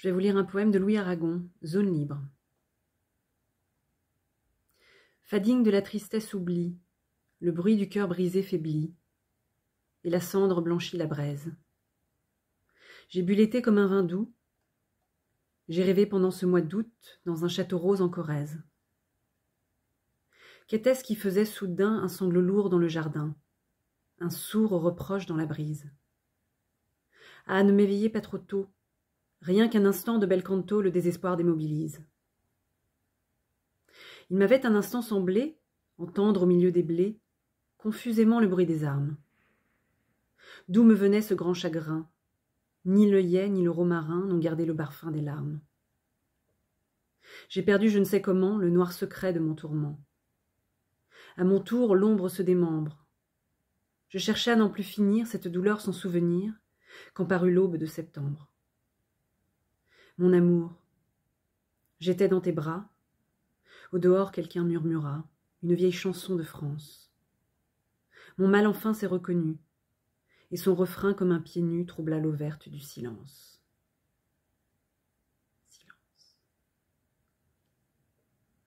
Je vais vous lire un poème de Louis Aragon, Zone libre. Fading de la tristesse oublie, le bruit du cœur brisé faiblit, et la cendre blanchit la braise. J'ai bu l'été comme un vin doux, j'ai rêvé pendant ce mois d'août dans un château rose en Corrèze. Qu'était-ce qui faisait soudain un sanglot lourd dans le jardin, un sourd reproche dans la brise Ah, ne m'éveillez pas trop tôt, Rien qu'un instant de bel canto le désespoir démobilise. Il m'avait un instant semblé entendre au milieu des blés confusément le bruit des armes. D'où me venait ce grand chagrin Ni l'œillet ni le romarin n'ont gardé le parfum des larmes. J'ai perdu je ne sais comment le noir secret de mon tourment. À mon tour, l'ombre se démembre. Je cherchais à n'en plus finir cette douleur sans souvenir quand parut l'aube de septembre. Mon amour. J'étais dans tes bras. Au dehors, quelqu'un murmura, une vieille chanson de France. Mon mal enfin s'est reconnu, et son refrain comme un pied nu troubla l'eau verte du silence.